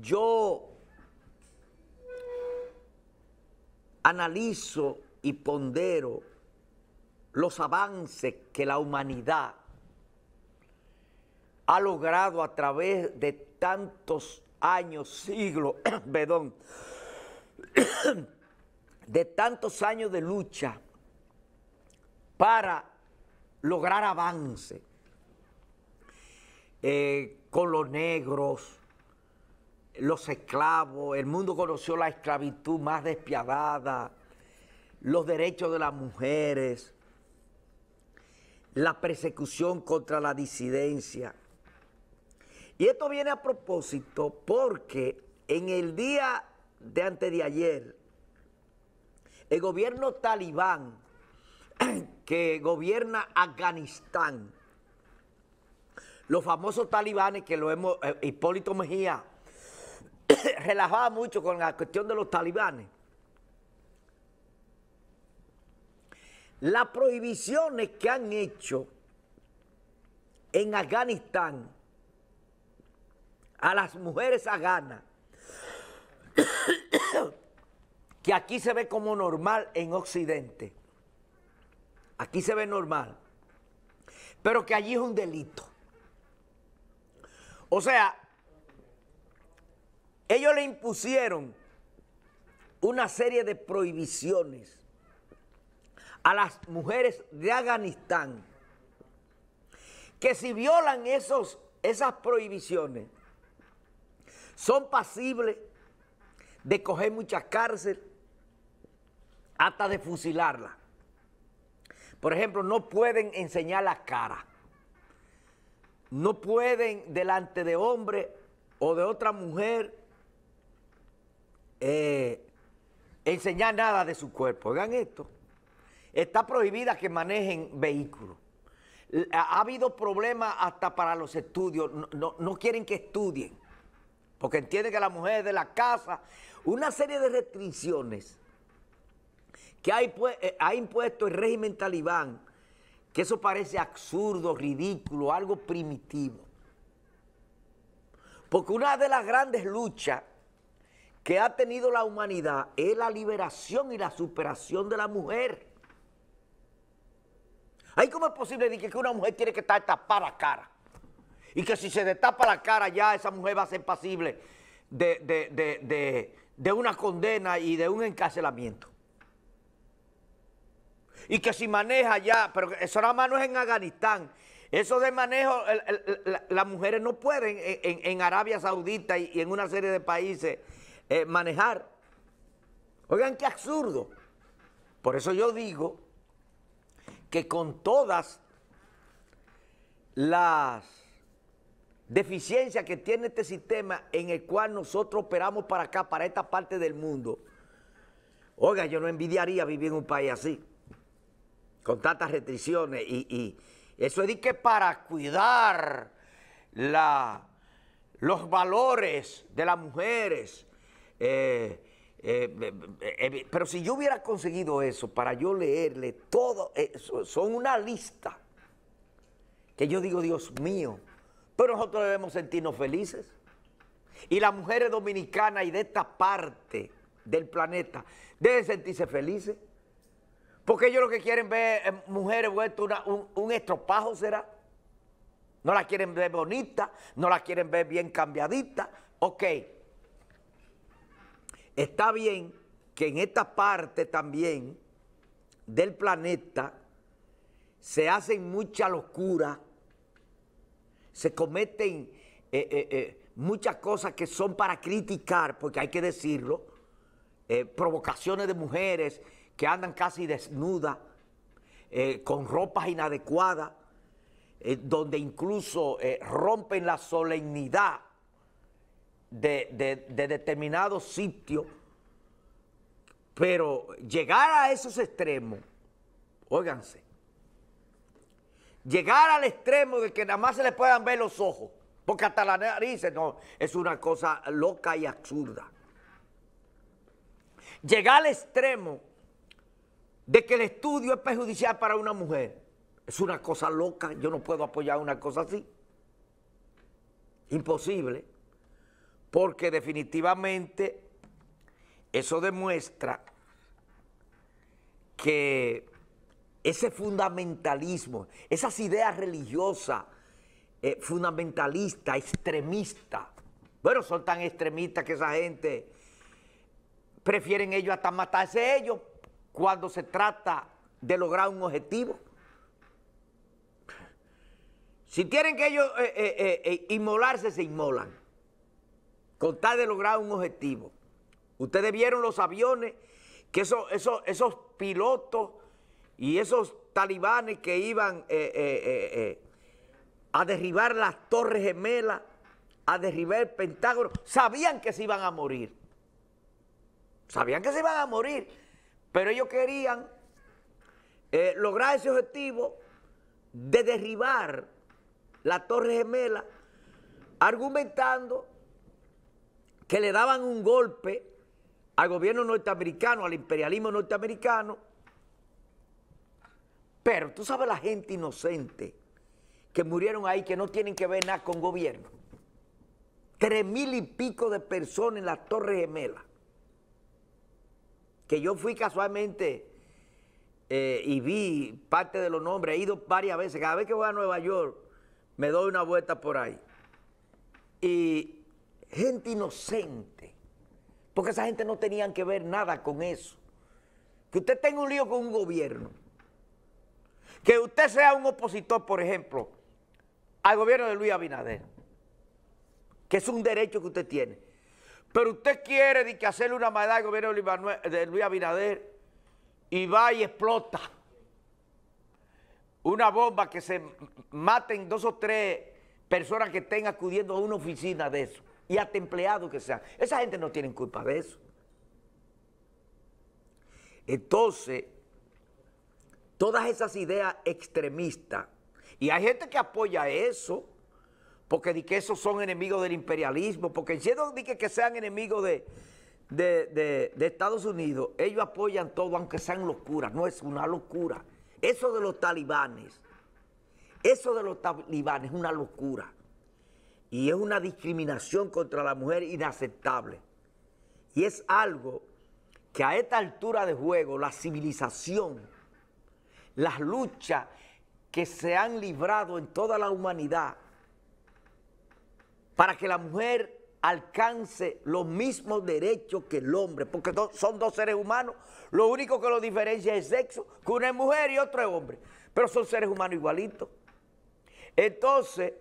yo analizo y pondero los avances que la humanidad ha logrado a través de tantos años, siglos, perdón, de tantos años de lucha para lograr avance eh, con los negros, los esclavos, el mundo conoció la esclavitud más despiadada, los derechos de las mujeres, la persecución contra la disidencia. Y esto viene a propósito porque en el día de antes de ayer, el gobierno talibán que gobierna Afganistán, los famosos talibanes que lo hemos, eh, Hipólito Mejía, relajaba mucho con la cuestión de los talibanes. Las prohibiciones que han hecho en Afganistán a las mujeres afganas, que aquí se ve como normal en Occidente, aquí se ve normal, pero que allí es un delito. O sea, ellos le impusieron una serie de prohibiciones a las mujeres de Afganistán que si violan esos, esas prohibiciones son pasibles de coger muchas cárceles hasta de fusilarlas. Por ejemplo, no pueden enseñar la cara. No pueden delante de hombre o de otra mujer eh, enseñar nada de su cuerpo. Oigan esto. Está prohibida que manejen vehículos. Ha habido problemas hasta para los estudios. No, quieren que estudien. Porque entienden que la mujer es de la casa. Una serie de restricciones que eh, ha impuesto el régimen talibán. Que eso parece absurdo, ridículo, algo primitivo. Porque una de las grandes luchas que ha tenido la humanidad es la liberación y la superación de la mujer. ¿Ahí cómo es posible que una mujer tiene que estar tapada la cara? Y que si se destapa la cara ya esa mujer va a ser pasible de, una condena y de un encarcelamiento. Y que si maneja ya, pero eso nada más no es en Afganistán, eso de manejo, las mujeres no pueden en, Arabia Saudita y en una serie de países eh, manejar. Oigan, qué absurdo. Por eso yo digo que con todas las deficiencias que tiene este sistema en el cual nosotros operamos para acá, para esta parte del mundo, oiga, yo no envidiaría vivir en un país así, con tantas restricciones y, eso es que para cuidar la, los valores de las mujeres, eh, eh, eh, pero si yo hubiera conseguido eso para yo leerle todo, son una lista que yo digo, Dios mío, pero nosotros debemos sentirnos felices. Y las mujeres dominicanas y de esta parte del planeta deben sentirse felices. Porque ellos lo que quieren ver mujeres vueltas un, estropajo será. No la quieren ver bonita, no la quieren ver bien cambiadita. Ok, Está bien que en esta parte también del planeta se hacen mucha locura, se cometen eh, eh, eh, muchas cosas que son para criticar, porque hay que decirlo, provocaciones de mujeres que andan casi desnudas, con ropas inadecuadas, donde incluso rompen la solemnidad de, de, de determinados sitios, pero llegar a esos extremos, óiganse, llegar al extremo de que nada más se le puedan ver los ojos, porque hasta la nariz no, es una cosa loca y absurda. Llegar al extremo de que el estudio es perjudicial para una mujer, es una cosa loca, yo no puedo apoyar una cosa así. Imposible porque definitivamente eso demuestra que ese fundamentalismo, esas ideas religiosas, eh, fundamentalistas, extremistas, bueno, son tan extremistas que esa gente prefieren ellos hasta matarse ellos cuando se trata de lograr un objetivo. Si tienen que ellos eh, eh, inmolarse, se inmolan con tal de lograr un objetivo. Ustedes vieron los aviones, que esos, esos pilotos y esos talibanes que iban eh, eh, eh, a derribar las torres gemelas, a derribar el Pentágono, sabían que se iban a morir. Sabían que se iban a morir, pero ellos querían lograr ese objetivo de derribar la torre gemela, argumentando que le daban un golpe al gobierno norteamericano, al imperialismo norteamericano. Pero tú sabes la gente inocente que murieron ahí, que no tienen que ver nada con gobierno. Tres mil y pico de personas en las Torres Gemelas. Que yo fui casualmente eh, y vi parte de los nombres, he ido varias veces. Cada vez que voy a Nueva York, me doy una vuelta por ahí. Y gente inocente, porque esa gente no tenían que ver nada con eso. Que usted tenga un lío con un gobierno, que usted sea un opositor, por ejemplo, al gobierno de Luis Abinader, que es un derecho que usted tiene, pero usted quiere de que hacerle una maldad al gobierno de de Luis Abinader y va y explota una bomba que se maten dos o tres personas que estén acudiendo a una oficina de eso y hasta que sean. Esa gente no tiene culpa de eso. Entonces, todas esas ideas extremistas, y hay gente que apoya eso, porque di que esos son enemigos del imperialismo, porque si no di que, sean enemigos de, de, Estados Unidos, ellos apoyan todo, aunque sean locuras, no es una locura. Eso de los talibanes, eso de los talibanes es una locura y es una discriminación contra la mujer inaceptable. Y es algo que a esta altura de juego, la civilización, las luchas que se han librado en toda la humanidad para que la mujer alcance los mismos derechos que el hombre, porque son dos seres humanos, lo único que los diferencia es el sexo, que una es mujer y otro es hombre, pero son seres humanos igualitos. Entonces,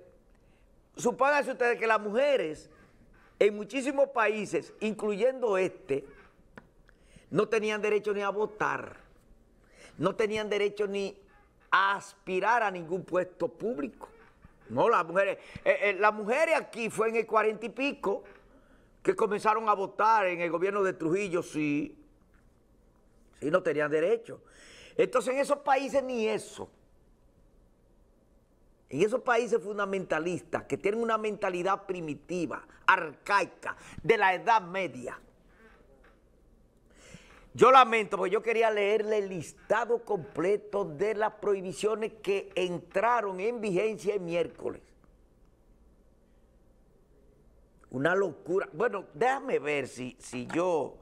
supónganse ustedes que las mujeres en muchísimos países, incluyendo este, no tenían derecho ni a votar, no tenían derecho ni a aspirar a ningún puesto público. No, las mujeres, eh, eh, las mujeres aquí fue en el cuarenta y pico que comenzaron a votar en el gobierno de Trujillo, sí, sí, no tenían derecho. Entonces en esos países ni eso. En esos países fundamentalistas que tienen una mentalidad primitiva, arcaica, de la Edad Media. Yo lamento, porque yo quería leerle el listado completo de las prohibiciones que entraron en vigencia el miércoles. Una locura. Bueno, déjame ver si, si yo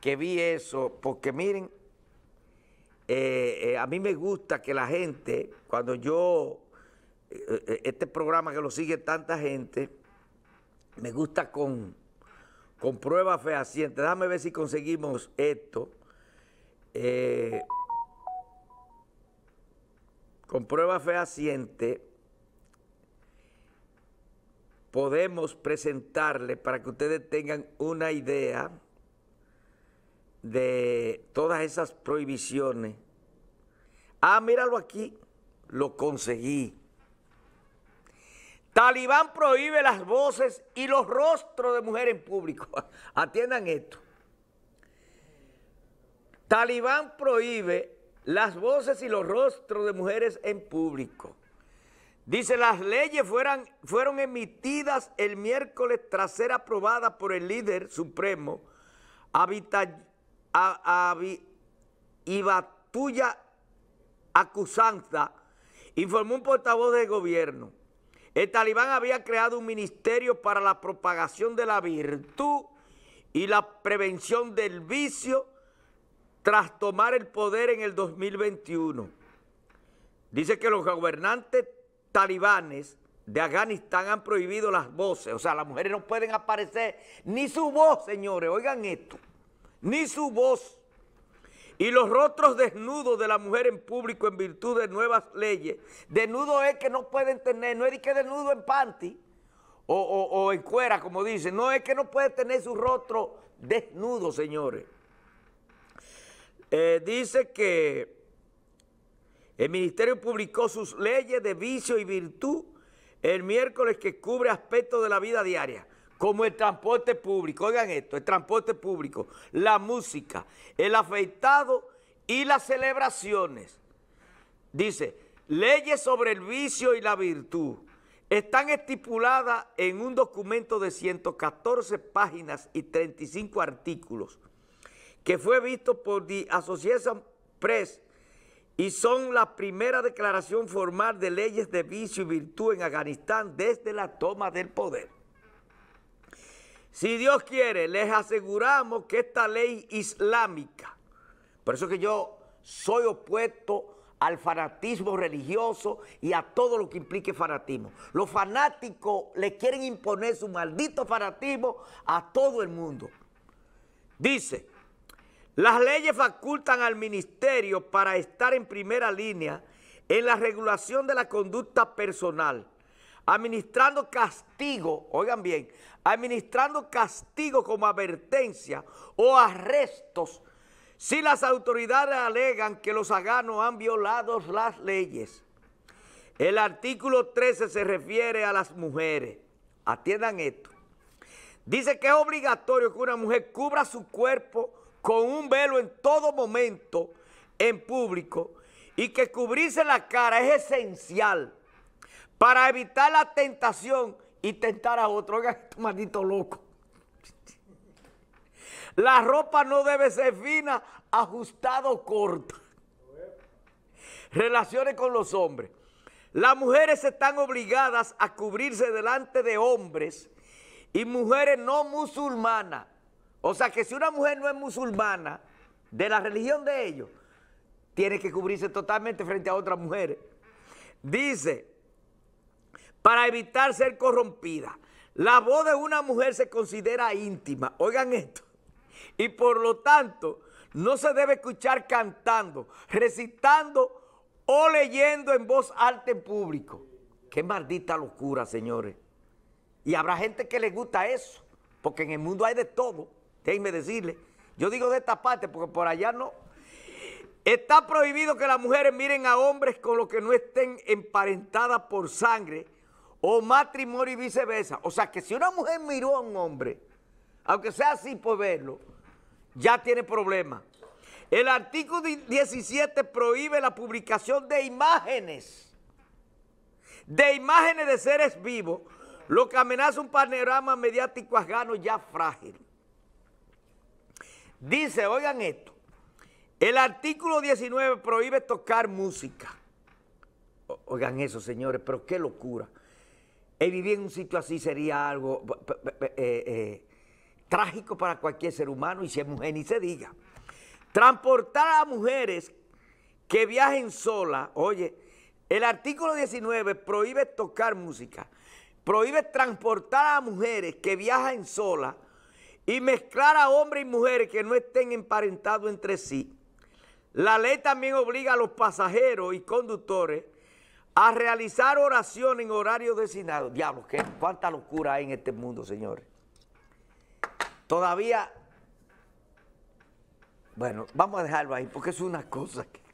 que vi eso, porque miren, eh, eh, a mí me gusta que la gente, cuando yo eh, eh, este programa que lo sigue tanta gente, me gusta con, con prueba fehaciente Déjame ver si conseguimos esto. Eh, con prueba fehaciente podemos presentarle para que ustedes tengan una idea de todas esas prohibiciones. Ah, míralo aquí, lo conseguí. Talibán prohíbe las voces y los rostros de mujeres en público. Atiendan esto. Talibán prohíbe las voces y los rostros de mujeres en público. Dice, las leyes fueron emitidas el miércoles tras ser aprobadas por el líder supremo, Ibatuya Acusanza, informó un portavoz del gobierno. El talibán había creado un ministerio para la propagación de la virtud y la prevención del vicio tras tomar el poder en el 2021. Dice que los gobernantes talibanes de Afganistán han prohibido las voces. O sea, las mujeres no pueden aparecer ni su voz, señores. Oigan esto. Ni su voz y los rostros desnudos de la mujer en público en virtud de nuevas leyes. Desnudo es que no pueden tener, no es que desnudo en panty o, en cuera, como dicen, no es que no puede tener su rostro desnudo, señores. Eh, dice que el ministerio publicó sus leyes de vicio y virtud el miércoles que cubre aspectos de la vida diaria como el transporte público, oigan esto, el transporte público, la música, el afeitado y las celebraciones. Dice, leyes sobre el vicio y la virtud están estipuladas en un documento de 114 páginas y 35 artículos que fue visto por The Association Press y son la primera declaración formal de leyes de vicio y virtud en Afganistán desde la toma del poder. Si Dios quiere, les aseguramos que esta ley islámica, por eso que yo soy opuesto al fanatismo religioso y a todo lo que implique fanatismo. Los fanáticos le quieren imponer su maldito fanatismo a todo el mundo. Dice, las leyes facultan al ministerio para estar en primera línea en la regulación de la conducta personal administrando castigo, oigan bien, administrando castigo como advertencia o arrestos si las autoridades alegan que los haganos han violado las leyes. El artículo 13 se refiere a las mujeres. Atiendan esto. Dice que es obligatorio que una mujer cubra su cuerpo con un velo en todo momento en público y que cubrirse la cara es esencial para evitar la tentación y tentar a otro. Oiga, esto maldito loco. La ropa no debe ser fina, ajustada o corta. Relaciones con los hombres. Las mujeres están obligadas a cubrirse delante de hombres y mujeres no musulmanas. O sea que si una mujer no es musulmana, de la religión de ellos, tiene que cubrirse totalmente frente a otras mujeres. Dice, para evitar ser corrompida. La voz de una mujer se considera íntima, oigan esto, y por lo tanto no se debe escuchar cantando, recitando o leyendo en voz alta en público. Qué maldita locura, señores. Y habrá gente que le gusta eso, porque en el mundo hay de todo, déjenme decirle. Yo digo de esta parte porque por allá no. Está prohibido que las mujeres miren a hombres con los que no estén emparentadas por sangre, o matrimonio y viceversa. O sea que si una mujer miró a un hombre, aunque sea así por verlo, ya tiene problema El artículo 17 prohíbe la publicación de imágenes, de imágenes de seres vivos, lo que amenaza un panorama mediático afgano ya frágil. Dice, oigan esto, el artículo 19 prohíbe tocar música. Oigan eso, señores, pero qué locura. El eh, vivir en un sitio así sería algo eh, eh, trágico para cualquier ser humano y si es mujer ni se diga. Transportar a mujeres que viajen sola, oye, el artículo 19 prohíbe tocar música, prohíbe transportar a mujeres que viajan sola y mezclar a hombres y mujeres que no estén emparentados entre sí. La ley también obliga a los pasajeros y conductores a realizar oración en horario designado. Diablo, ¿qué, cuánta locura hay en este mundo, señores. Todavía, bueno, vamos a dejarlo ahí porque es una cosa que...